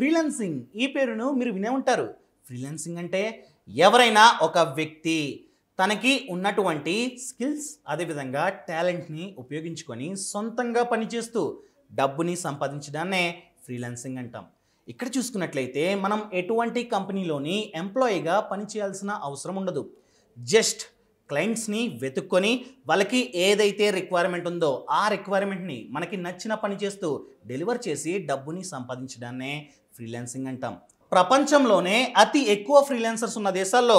freelancing ఈ పేరును మీరు వినే ఉంటారు ఫ్రీలాన్సింగ్ అంటే ఎవరైనా ఒక వ్యక్తి తనకి ఉన్నటువంటి స్కిల్స్ అదేవిధంగా టాలెంట్ని ఉపయోగించుకొని సొంతంగా పనిచేస్తూ డబ్బుని సంపాదించడాన్నే ఫ్రీలాన్సింగ్ అంటాం ఇక్కడ చూసుకున్నట్లయితే మనం ఎటువంటి కంపెనీలోని ఎంప్లాయీగా పనిచేయాల్సిన అవసరం ఉండదు జస్ట్ క్లయింట్స్ని వెతుక్కొని వాళ్ళకి ఏదైతే రిక్వైర్మెంట్ ఉందో ఆ రిక్వైర్మెంట్ని మనకి నచ్చిన పని చేస్తూ డెలివర్ చేసి డబ్బుని సంపాదించడాన్నే ఫ్రీలాన్సింగ్ అంటాం ప్రపంచంలోనే అతి ఎక్కువ ఫ్రీలాన్సర్స్ ఉన్న దేశాల్లో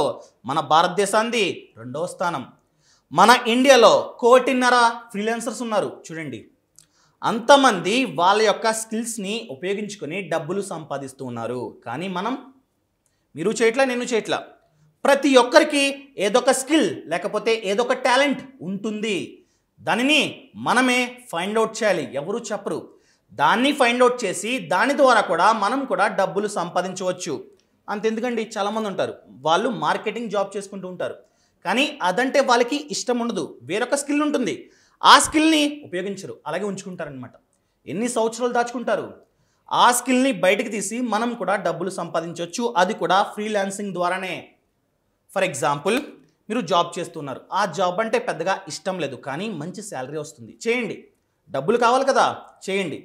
మన భారతదేశాన్ని రెండవ స్థానం మన ఇండియాలో కోటిన్నర ఫ్రీలాన్సర్స్ ఉన్నారు చూడండి అంతమంది వాళ్ళ యొక్క స్కిల్స్ని ఉపయోగించుకొని డబ్బులు సంపాదిస్తూ ఉన్నారు కానీ మనం మీరు చేయట్లా నేను చేయట్లా ప్రతి ఒక్కరికి ఏదొక స్కిల్ లేకపోతే ఏదొక టాలెంట్ ఉంటుంది దానిని మనమే ఫైండ్ అవుట్ చేయాలి ఎవరు చెప్పరు దాన్ని ఫైండ్ అవుట్ చేసి దాని ద్వారా కూడా మనం కూడా డబ్బులు సంపాదించవచ్చు అంతెందుకండి చాలామంది ఉంటారు వాళ్ళు మార్కెటింగ్ జాబ్ చేసుకుంటూ ఉంటారు కానీ అదంటే వాళ్ళకి ఇష్టం ఉండదు వేరొక స్కిల్ ఉంటుంది ఆ స్కిల్ని ఉపయోగించరు అలాగే ఉంచుకుంటారనమాట ఎన్ని సంవత్సరాలు దాచుకుంటారు ఆ స్కిల్ని బయటకు తీసి మనం కూడా డబ్బులు సంపాదించవచ్చు అది కూడా ఫ్రీలాన్సింగ్ ద్వారానే ఫర్ ఎగ్జాంపుల్ మీరు జాబ్ చేస్తున్నారు ఆ జాబ్ అంటే పెద్దగా ఇష్టం లేదు కానీ మంచి శాలరీ వస్తుంది చేయండి డబ్బులు కావాలి కదా చేయండి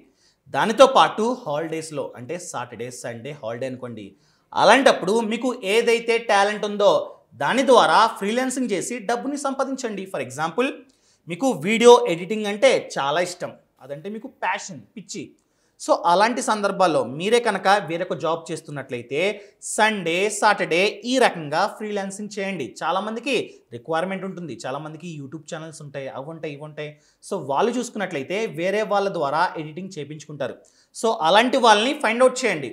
దానితో పాటు హాలిడేస్లో అంటే సాటర్డే సండే హాలిడే అనుకోండి అలాంటప్పుడు మీకు ఏదైతే టాలెంట్ ఉందో దాని ద్వారా ఫ్రీలాన్సింగ్ చేసి డబ్బుని సంపాదించండి ఫర్ ఎగ్జాంపుల్ మీకు వీడియో ఎడిటింగ్ అంటే చాలా ఇష్టం అదంటే మీకు ప్యాషన్ పిచ్చి సో అలాంటి సందర్భాల్లో మీరే కనుక వేరొక జాబ్ చేస్తున్నట్లయితే సండే సాటర్డే ఈ రకంగా ఫ్రీలాన్సింగ్ చేయండి చాలామందికి రిక్వైర్మెంట్ ఉంటుంది చాలామందికి యూట్యూబ్ ఛానల్స్ ఉంటాయి అవి ఉంటాయి ఇవి ఉంటాయి సో వాళ్ళు చూసుకున్నట్లయితే వేరే వాళ్ళ ద్వారా ఎడిటింగ్ చేయించుకుంటారు సో అలాంటి వాళ్ళని ఫైండ్ అవుట్ చేయండి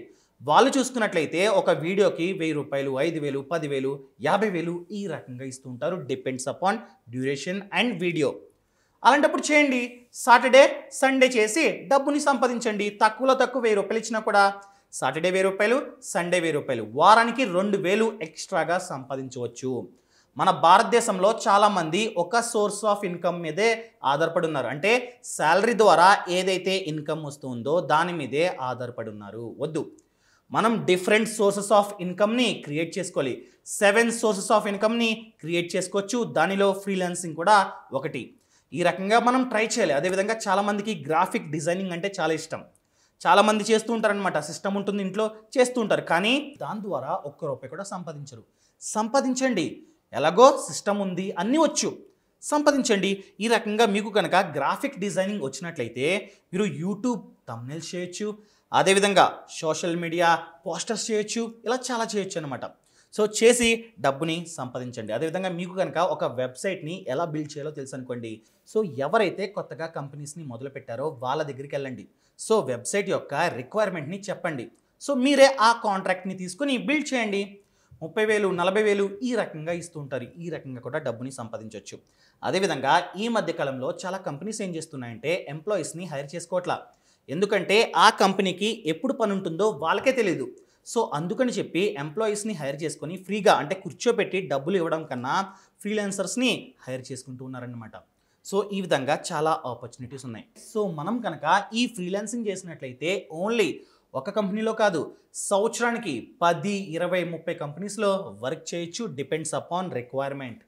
వాళ్ళు చూసుకున్నట్లయితే ఒక వీడియోకి వెయ్యి రూపాయలు ఐదు వేలు పదివేలు యాభై వేలు ఈ రకంగా ఇస్తుంటారు depends upon duration and video అలాంటప్పుడు చేయండి సాటర్డే సండే చేసి డబ్బుని సంపాదించండి తక్కువలో తక్కువ వెయ్యి రూపాయలు ఇచ్చినా కూడా సాటర్డే వెయ్యి రూపాయలు సండే వెయ్యి రూపాయలు వారానికి రెండు వేలు ఎక్స్ట్రాగా సంపాదించవచ్చు మన భారతదేశంలో చాలామంది ఒక సోర్స్ ఆఫ్ ఇన్కమ్ మీదే ఆధారపడి ఉన్నారు అంటే శాలరీ ద్వారా ఏదైతే ఇన్కమ్ వస్తుందో దాని మీదే ఆధారపడి ఉన్నారు వద్దు మనం డిఫరెంట్ సోర్సెస్ ఆఫ్ ఇన్కమ్ని క్రియేట్ చేసుకోవాలి సెవెన్ సోర్సెస్ ఆఫ్ ఇన్కమ్ని క్రియేట్ చేసుకోవచ్చు దానిలో ఫ్రీలాన్సింగ్ కూడా ఒకటి ఈ రకంగా మనం ట్రై చేయాలి అదేవిధంగా చాలామందికి గ్రాఫిక్ డిజైనింగ్ అంటే చాలా ఇష్టం చాలామంది చేస్తూ ఉంటారనమాట సిస్టమ్ ఉంటుంది ఇంట్లో చేస్తూ ఉంటారు కానీ దాని ద్వారా ఒక్క రూపాయి కూడా సంపాదించరు సంపాదించండి ఎలాగో సిస్టమ్ ఉంది అన్నీ వచ్చు సంపాదించండి ఈ రకంగా మీకు కనుక గ్రాఫిక్ డిజైనింగ్ వచ్చినట్లయితే మీరు యూట్యూబ్ తమ్నెల్స్ చేయొచ్చు అదేవిధంగా సోషల్ మీడియా పోస్టర్స్ చేయొచ్చు ఇలా చాలా చేయొచ్చు అనమాట సో చేసి డబ్బుని సంపాదించండి అదేవిధంగా మీకు కనుక ఒక వెబ్సైట్ని ఎలా బిల్డ్ చేయాలో తెలుసు అనుకోండి సో ఎవరైతే కొత్తగా కంపెనీస్ని మొదలుపెట్టారో వాళ్ళ దగ్గరికి వెళ్ళండి సో వెబ్సైట్ యొక్క రిక్వైర్మెంట్ని చెప్పండి సో మీరే ఆ కాంట్రాక్ట్ని తీసుకుని బిల్డ్ చేయండి ముప్పై వేలు నలభై వేలు ఈ రకంగా ఇస్తూ ఉంటారు ఈ రకంగా కూడా డబ్బుని సంపాదించవచ్చు అదేవిధంగా ఈ మధ్యకాలంలో చాలా కంపెనీస్ ఏం చేస్తున్నాయంటే ఎంప్లాయీస్ని హైర్ చేసుకోవట్లా ఎందుకంటే ఆ కంపెనీకి ఎప్పుడు పని ఉంటుందో వాళ్ళకే తెలియదు సో అందుకని చెప్పి ఎంప్లాయీస్ని హైర్ చేసుకొని ఫ్రీగా అంటే కూర్చోపెట్టి డబ్బులు ఇవ్వడం కన్నా ఫ్రీలాన్సర్స్ని హైర్ చేసుకుంటూ ఉన్నారనమాట సో ఈ విధంగా చాలా ఆపర్చునిటీస్ ఉన్నాయి సో మనం కనుక ఈ ఫ్రీలాన్సింగ్ చేసినట్లయితే ఓన్లీ ఒక కంపెనీలో కాదు సంవత్సరానికి పది ఇరవై ముప్పై కంపెనీస్లో వర్క్ చేయొచ్చు డిపెండ్స్ అపాన్ రిక్వైర్మెంట్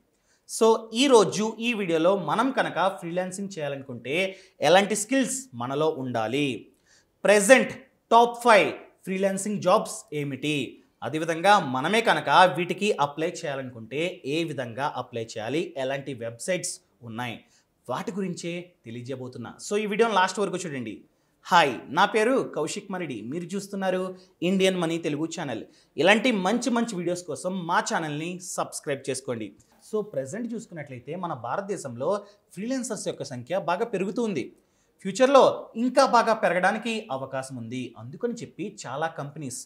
సో ఈరోజు ఈ వీడియోలో మనం కనుక ఫ్రీలాన్సింగ్ చేయాలనుకుంటే ఎలాంటి స్కిల్స్ మనలో ఉండాలి present top five freelancing jobs ఏమిటి అదేవిధంగా మనమే కనుక వీటికి అప్లై చేయాలనుకుంటే ఏ విధంగా అప్లై చేయాలి ఎలాంటి వెబ్సైట్స్ ఉన్నాయి వాటి గురించే తెలియజేయబోతున్నా సో ఈ వీడియోని లాస్ట్ వరకు చూడండి హాయ్ నా పేరు కౌశిక్ మరిడి మీరు చూస్తున్నారు ఇండియన్ మనీ తెలుగు ఛానల్ ఇలాంటి మంచి మంచి వీడియోస్ కోసం మా ఛానల్ని సబ్స్క్రైబ్ చేసుకోండి సో ప్రజెంట్ చూసుకున్నట్లయితే మన భారతదేశంలో ఫ్రీలాన్సర్స్ యొక్క సంఖ్య బాగా పెరుగుతుంది ఫ్యూచర్లో ఇంకా బాగా పెరగడానికి అవకాశం ఉంది అందుకని చెప్పి చాలా కంపెనీస్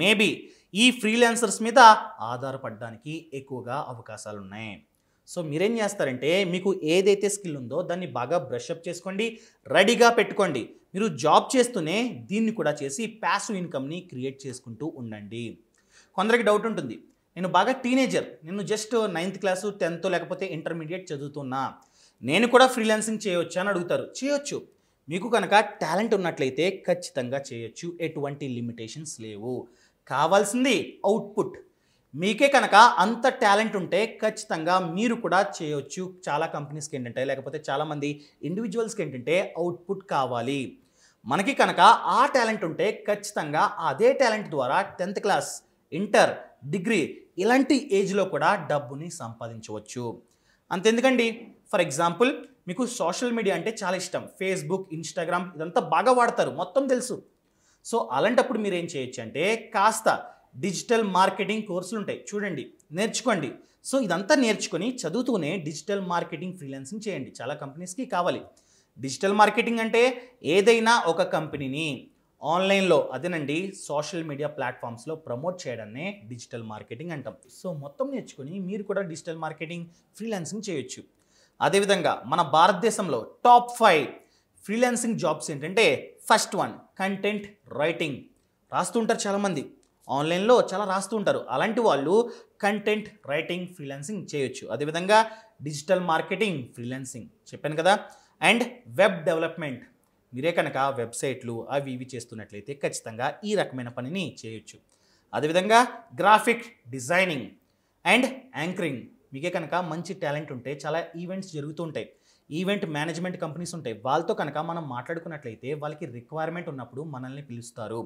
మేబీ ఈ ఫ్రీలాన్సర్స్ మీద ఆధారపడడానికి ఎక్కువగా అవకాశాలు ఉన్నాయి సో మీరేం చేస్తారంటే మీకు ఏదైతే స్కిల్ ఉందో దాన్ని బాగా బ్రష్అప్ చేసుకోండి రెడీగా పెట్టుకోండి మీరు జాబ్ చేస్తూనే దీన్ని కూడా చేసి ప్యాసివ్ ఇన్కమ్ని క్రియేట్ చేసుకుంటూ ఉండండి కొందరికి డౌట్ ఉంటుంది నేను బాగా టీనేజర్ నేను జస్ట్ నైన్త్ క్లాసు టెన్త్ లేకపోతే ఇంటర్మీడియట్ చదువుతున్నా నేను కూడా ఫ్రీలాన్సింగ్ చేయొచ్చు అని అడుగుతారు చేయొచ్చు మీకు కనుక టాలెంట్ ఉన్నట్లయితే ఖచ్చితంగా చేయొచ్చు ఎటువంటి లిమిటేషన్స్ లేవు కావాల్సింది అవుట్పుట్ మీకే కనుక అంత టాలెంట్ ఉంటే ఖచ్చితంగా మీరు కూడా చేయొచ్చు చాలా కంపెనీస్కి ఏంటంటే లేకపోతే చాలామంది ఇండివిజువల్స్కి ఏంటంటే అవుట్పుట్ కావాలి మనకి కనుక ఆ టాలెంట్ ఉంటే ఖచ్చితంగా అదే టాలెంట్ ద్వారా టెన్త్ క్లాస్ ఇంటర్ డిగ్రీ ఇలాంటి ఏజ్లో కూడా డబ్బుని సంపాదించవచ్చు అంతెందుకండి ఫర్ ఎగ్జాంపుల్ మీకు సోషల్ మీడియా అంటే చాలా ఇష్టం ఫేస్బుక్ ఇన్స్టాగ్రామ్ ఇదంతా బాగా వాడతారు మొత్తం తెలుసు సో అలాంటప్పుడు మీరు ఏం చేయొచ్చు అంటే కాస్త డిజిటల్ మార్కెటింగ్ కోర్సులు ఉంటాయి చూడండి నేర్చుకోండి సో ఇదంతా నేర్చుకొని చదువుతూనే డిజిటల్ మార్కెటింగ్ ఫ్రీలాన్సింగ్ చేయండి చాలా కంపెనీస్కి కావాలి డిజిటల్ మార్కెటింగ్ అంటే ఏదైనా ఒక కంపెనీని ఆన్లైన్లో అదేనండి సోషల్ మీడియా ప్లాట్ఫామ్స్లో ప్రమోట్ చేయడాన్ని డిజిటల్ మార్కెటింగ్ అంటాం సో మొత్తం నేర్చుకుని మీరు కూడా డిజిటల్ మార్కెటింగ్ ఫ్రీలాన్సింగ్ చేయొచ్చు అదేవిధంగా మన భారతదేశంలో టాప్ ఫైవ్ ఫ్రీలాన్సింగ్ జాబ్స్ ఏంటంటే ఫస్ట్ వన్ కంటెంట్ రైటింగ్ రాస్తూ ఉంటారు చాలామంది ఆన్లైన్లో చాలా రాస్తూ ఉంటారు అలాంటి వాళ్ళు కంటెంట్ రైటింగ్ ఫ్రీలాన్సింగ్ చేయొచ్చు అదేవిధంగా డిజిటల్ మార్కెటింగ్ ఫ్రీలాన్సింగ్ చెప్పాను కదా అండ్ వెబ్ డెవలప్మెంట్ మీరే కనుక వెబ్సైట్లు అవి ఇవి చేస్తున్నట్లయితే ఖచ్చితంగా ఈ రకమైన పనిని చేయొచ్చు అదేవిధంగా గ్రాఫిక్ డిజైనింగ్ అండ్ యాంకరింగ్ మీకే కనుక మంచి టాలెంట్ ఉంటే చాలా ఈవెంట్స్ జరుగుతుంటాయి ఈవెంట్ మేనేజ్మెంట్ కంపెనీస్ ఉంటాయి వాళ్ళతో కనుక మనం మాట్లాడుకున్నట్లయితే వాళ్ళకి రిక్వైర్మెంట్ ఉన్నప్పుడు మనల్ని పిలుస్తారు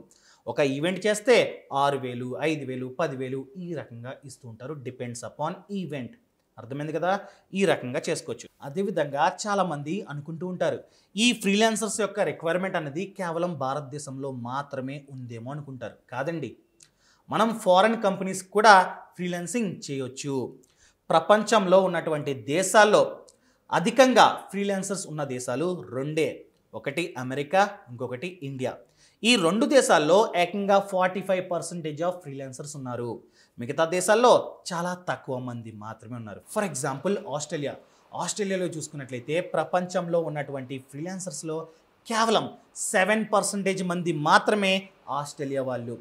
ఒక ఈవెంట్ చేస్తే ఆరు వేలు ఐదు వేలు పదివేలు ఈ రకంగా ఇస్తూ ఉంటారు డిపెండ్స్ అపాన్ ఈవెంట్ అర్థమైంది కదా ఈ రకంగా చేసుకోవచ్చు అదేవిధంగా చాలామంది అనుకుంటూ ఉంటారు ఈ ఫ్రీలాన్సర్స్ యొక్క రిక్వైర్మెంట్ అనేది కేవలం భారతదేశంలో మాత్రమే ఉందేమో అనుకుంటారు కాదండి మనం ఫారెన్ కంపెనీస్ కూడా ఫ్రీలాన్సింగ్ చేయొచ్చు ప్రపంచంలో ఉన్నటువంటి దేశాల్లో అధికంగా ఫ్రీలాన్సర్స్ ఉన్న దేశాలు రెండే ఒకటి అమెరికా ఇంకొకటి ఇండియా ఈ రెండు దేశాల్లో ఏకంగా forty five percentage of freelancers ఉన్నారు మిగతా దేశాల్లో చాలా తక్కువ మంది మాత్రమే ఉన్నారు ఫర్ ఎగ్జాంపుల్ ఆస్ట్రేలియా ఆస్ట్రేలియాలో చూసుకున్నట్లయితే ప్రపంచంలో ఉన్నటువంటి ఫ్రీలాన్సర్స్లో కేవలం సెవెన్ పర్సంటేజ్ మంది మాత్రమే ఆస్ట్రేలియా వాళ్ళు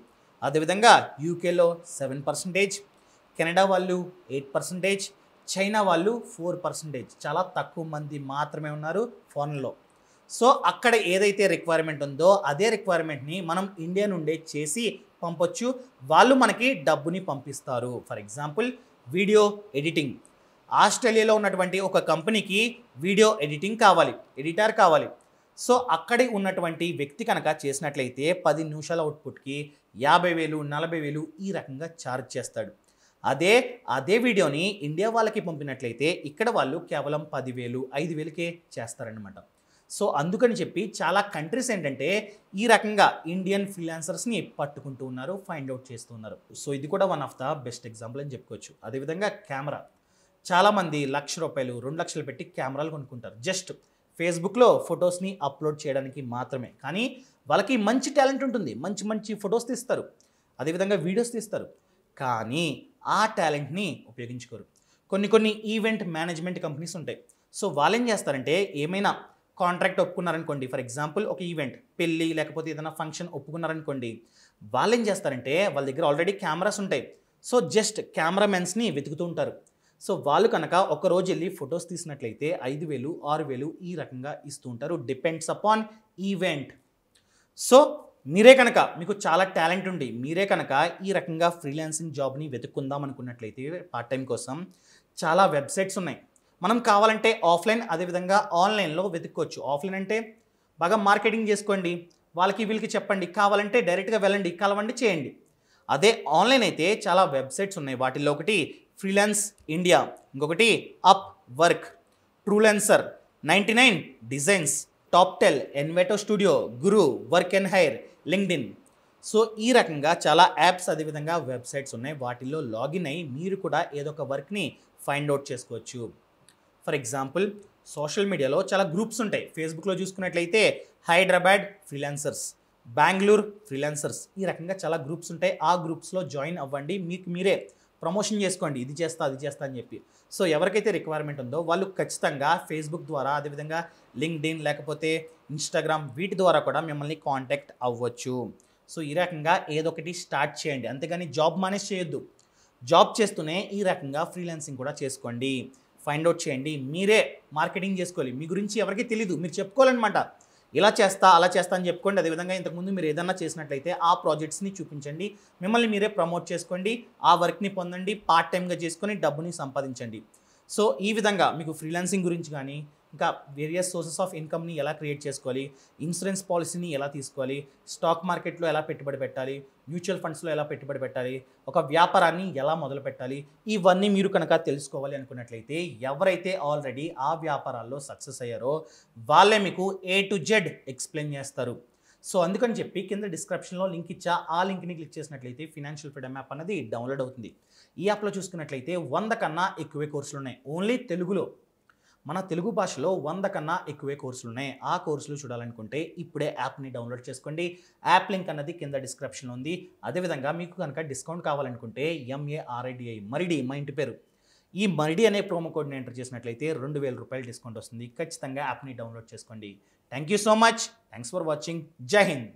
అదేవిధంగా యూకేలో సెవెన్ పర్సంటేజ్ కెనడా వాళ్ళు ఎయిట్ పర్సంటేజ్ చైనా వాళ్ళు ఫోర్ పర్సంటేజ్ చాలా తక్కువ మంది మాత్రమే ఉన్నారు ఫోన్లో సో అక్కడ ఏదైతే రిక్వైర్మెంట్ ఉందో అదే రిక్వైర్మెంట్ని మనం ఇండియా నుండే చేసి పంపొచ్చు వాళ్ళు మనకి డబ్బుని పంపిస్తారు ఫర్ ఎగ్జాంపుల్ వీడియో ఎడిటింగ్ ఆస్ట్రేలియాలో ఉన్నటువంటి ఒక కంపెనీకి వీడియో ఎడిటింగ్ కావాలి ఎడిటర్ కావాలి సో అక్కడ ఉన్నటువంటి వ్యక్తి కనుక చేసినట్లయితే పది నిమిషాల అవుట్పుట్కి యాభై వేలు నలభై వేలు ఈ రకంగా ఛార్జ్ చేస్తాడు అదే అదే వీడియోని ఇండియా వాళ్ళకి పంపినట్లయితే ఇక్కడ వాళ్ళు కేవలం పదివేలు ఐదు వేలకే చేస్తారనమాట సో అందుకని చెప్పి చాలా కంట్రీస్ ఏంటంటే ఈ రకంగా ఇండియన్ ఫ్రీలాన్సర్స్ని పట్టుకుంటూ ఉన్నారు ఫైండ్ అవుట్ చేస్తూ ఉన్నారు సో ఇది కూడా one of the best example అని చెప్పుకోవచ్చు అదేవిధంగా కెమెరా చాలామంది లక్ష రూపాయలు రెండు లక్షలు పెట్టి కెమెరాలు కొనుక్కుంటారు జస్ట్ ఫేస్బుక్లో ఫొటోస్ని అప్లోడ్ చేయడానికి మాత్రమే కానీ వాళ్ళకి మంచి టాలెంట్ ఉంటుంది మంచి మంచి ఫొటోస్ తీస్తారు అదేవిధంగా వీడియోస్ తీస్తారు కానీ ఆ టాలెంట్ని ఉపయోగించుకోరు కొన్ని కొన్ని ఈవెంట్ మేనేజ్మెంట్ కంపెనీస్ ఉంటాయి సో వాళ్ళేం చేస్తారంటే ఏమైనా కాంట్రాక్ట్ ఒప్పుకున్నారనుకోండి ఫర్ ఎగ్జాంపుల్ ఒక ఈవెంట్ పెళ్ళి లేకపోతే ఏదైనా ఫంక్షన్ ఒప్పుకున్నారనుకోండి వాళ్ళు ఏం చేస్తారంటే వాళ్ళ దగ్గర ఆల్రెడీ కెమెరాస్ ఉంటాయి సో జస్ట్ కెమెరామెన్స్ని వెతుకుతూ ఉంటారు సో వాళ్ళు కనుక ఒకరోజు వెళ్ళి ఫొటోస్ తీసినట్లయితే ఐదు వేలు ఆరు వేలు ఈ రకంగా ఇస్తూ ఉంటారు డిపెండ్స్ అపాన్ ఈవెంట్ సో మీరే కనుక మీకు చాలా టాలెంట్ ఉండి మీరే కనుక ఈ రకంగా ఫ్రీలాన్సింగ్ జాబ్ని వెతుక్కుందాం అనుకున్నట్లయితే పార్ట్ టైం కోసం చాలా వెబ్సైట్స్ ఉన్నాయి మనం కావాలంటే ఆఫ్లైన్ అదేవిధంగా ఆన్లైన్లో వెతుక్కోవచ్చు ఆఫ్లైన్ అంటే బాగా మార్కెటింగ్ చేసుకోండి వాళ్ళకి వీళ్ళకి చెప్పండి కావాలంటే డైరెక్ట్గా వెళ్ళండి కలవండి చేయండి అదే ఆన్లైన్ అయితే చాలా వెబ్సైట్స్ ఉన్నాయి వాటిల్లో ఒకటి ఫ్రీలాన్స్ ఇండియా ఇంకొకటి Upwork Truelancer ninety nine designs Toptal Envato studio Guru work and hire LinkedIn so ఈ రకంగా చాలా యాప్స్ అదేవిధంగా వెబ్సైట్స్ ఉన్నాయి వాటిల్లో లాగిన్ అయ్యి మీరు కూడా ఏదో ఒక వర్క్ని ఫైండ్ అవుట్ చేసుకోవచ్చు ఫర్ ఎగ్జాంపుల్ సోషల్ మీడియాలో చాలా గ్రూప్స్ ఉంటాయి ఫేస్బుక్లో చూసుకున్నట్లయితే హైదరాబాద్ ఫ్రీలాన్సర్స్ బెంగళూరు ఫ్రీలాన్సర్స్ ఈ రకంగా చాలా గ్రూప్స్ ఉంటాయి ఆ గ్రూప్స్లో జాయిన్ అవ్వండి మీకు మీరే ప్రమోషన్ చేసుకోండి ఇది చేస్తా అది చేస్తా అని చెప్పి సో ఎవరికైతే రిక్వైర్మెంట్ ఉందో వాళ్ళు ఖచ్చితంగా ఫేస్బుక్ ద్వారా అదేవిధంగా లింక్డ్ఇన్ లేకపోతే ఇన్స్టాగ్రామ్ వీటి ద్వారా కూడా మిమ్మల్ని కాంటాక్ట్ అవ్వచ్చు సో ఈ రకంగా ఏదొకటి స్టార్ట్ చేయండి అంతేగాని జాబ్ మానేజ్ చేయొద్దు జాబ్ చేస్తూనే ఈ రకంగా ఫ్రీలాన్సింగ్ కూడా చేసుకోండి ఫైండ్ అవుట్ చేయండి మీరే మార్కెటింగ్ చేసుకోవాలి మీ గురించి ఎవరికీ తెలీదు మీరు చెప్పుకోవాలన్నమాట ఇలా చేస్తా అలా చేస్తా అని చెప్పుకోండి అదేవిధంగా ఇంతకుముందు మీరు ఏదన్నా చేసినట్లయితే ఆ ప్రాజెక్ట్స్ని చూపించండి మిమ్మల్ని మీరే ప్రమోట్ చేసుకోండి ఆ వర్క్ని పొందండి పార్ట్ టైంగా చేసుకొని డబ్బుని సంపాదించండి సో ఈ విధంగా మీకు ఫ్రీలాన్సింగ్ గురించి కానీ ఇంకా వేరియస్ సోర్సెస్ ఆఫ్ ఇన్కమ్ని ఎలా క్రియేట్ చేసుకోవాలి ఇన్సూరెన్స్ పాలసీని ఎలా తీసుకోవాలి స్టాక్ మార్కెట్లో ఎలా పెట్టుబడి పెట్టాలి మ్యూచువల్ ఫండ్స్లో ఎలా పెట్టుబడి పెట్టాలి ఒక వ్యాపారాన్ని ఎలా మొదలు పెట్టాలి ఇవన్నీ మీరు కనుక తెలుసుకోవాలి అనుకున్నట్లయితే ఎవరైతే ఆల్రెడీ ఆ వ్యాపారాల్లో సక్సెస్ అయ్యారో వాళ్ళే మీకు ఏ టు జెడ్ ఎక్స్ప్లెయిన్ చేస్తారు సో అందుకని చెప్పి కింద డిస్క్రిప్షన్లో లింక్ ఇచ్చా ఆ లింక్ని క్లిక్ చేసినట్లయితే ఫినాన్షియల్ ఫ్రీడమ్ యాప్ అనేది డౌన్లోడ్ అవుతుంది ఈ యాప్లో చూసుకున్నట్లయితే వంద కన్నా ఎక్కువే కోర్సులు ఉన్నాయి ఓన్లీ తెలుగులో మన తెలుగు భాషలో వంద కన్నా ఎక్కువే కోర్సులు ఉన్నాయి ఆ కోర్సులు చూడాలనుకుంటే ఇప్పుడే యాప్ని డౌన్లోడ్ చేసుకోండి యాప్ లింక్ అన్నది కింద డిస్క్రిప్షన్లో ఉంది అదేవిధంగా మీకు కనుక డిస్కౌంట్ కావాలనుకుంటే ఎంఏఆర్ఐడిఐ మరిడి మా ఇంటి పేరు ఈ మరిడి అనే ప్రోమో కోడ్ని ఎంటర్ చేసినట్లయితే రెండు వేల రూపాయలు డిస్కౌంట్ వస్తుంది ఖచ్చితంగా యాప్ని డౌన్లోడ్ చేసుకోండి thank you so much thanks for watching జై హింద్